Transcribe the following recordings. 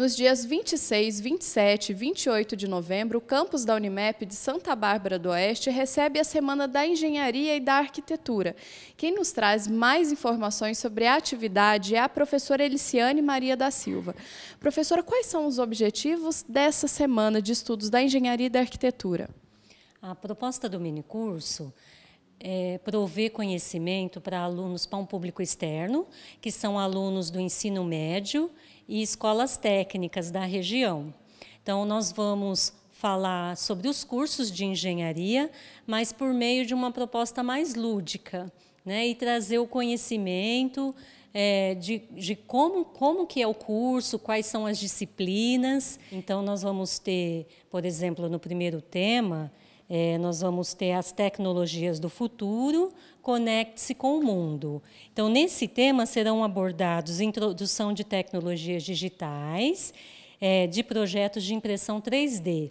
Nos dias 26, 27 e 28 de novembro, o campus da Unimep de Santa Bárbara do Oeste recebe a Semana da Engenharia e da Arquitetura. Quem nos traz mais informações sobre a atividade é a professora Eliciane Maria da Silva. Professora, quais são os objetivos dessa Semana de Estudos da Engenharia e da Arquitetura? A proposta do minicurso é, prover conhecimento para alunos, para um público externo, que são alunos do ensino médio e escolas técnicas da região. Então, nós vamos falar sobre os cursos de engenharia, mas por meio de uma proposta mais lúdica, né, e trazer o conhecimento é, de, de, como, como que é o curso, quais são as disciplinas. Então, nós vamos ter, por exemplo, no primeiro tema, é, nós vamos ter as tecnologias do futuro, conecte-se com o mundo. Então, nesse tema serão abordados introdução de tecnologias digitais, é, de projetos de impressão 3D.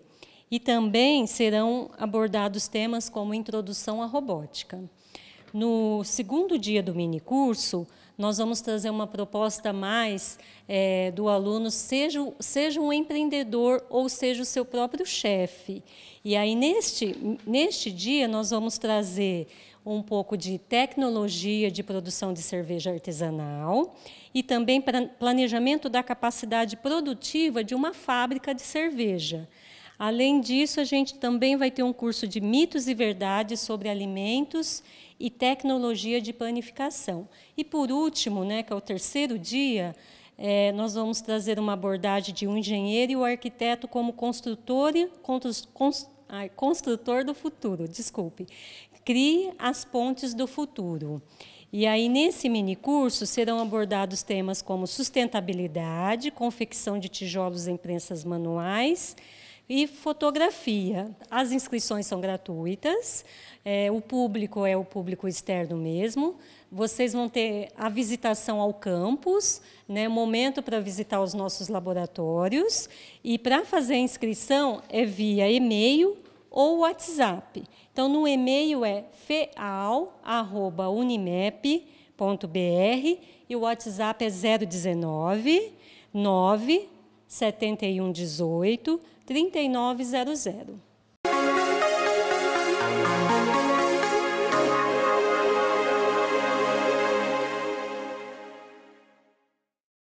E também serão abordados temas como introdução à robótica. No segundo dia do minicurso, nós vamos trazer uma proposta mais é, do aluno, seja, seja um empreendedor ou seja o seu próprio chefe. E aí, neste, neste dia, nós vamos trazer um pouco de tecnologia de produção de cerveja artesanal e também planejamento da capacidade produtiva de uma fábrica de cerveja. Além disso, a gente também vai ter um curso de mitos e verdades sobre alimentos e tecnologia de planificação. E por último, né, que é o terceiro dia, é, nós vamos trazer uma abordagem de um engenheiro e o um arquiteto como construtor, construtor do futuro, desculpe. Crie as pontes do futuro. E aí, nesse mini curso, serão abordados temas como sustentabilidade, confecção de tijolos em prensas manuais, e fotografia. As inscrições são gratuitas, é, o público é o público externo mesmo. Vocês vão ter a visitação ao campus, né, momento para visitar os nossos laboratórios. E para fazer a inscrição é via e-mail ou WhatsApp. Então, no e-mail é feal.unimep.br e o WhatsApp é 019 9 7118 3900.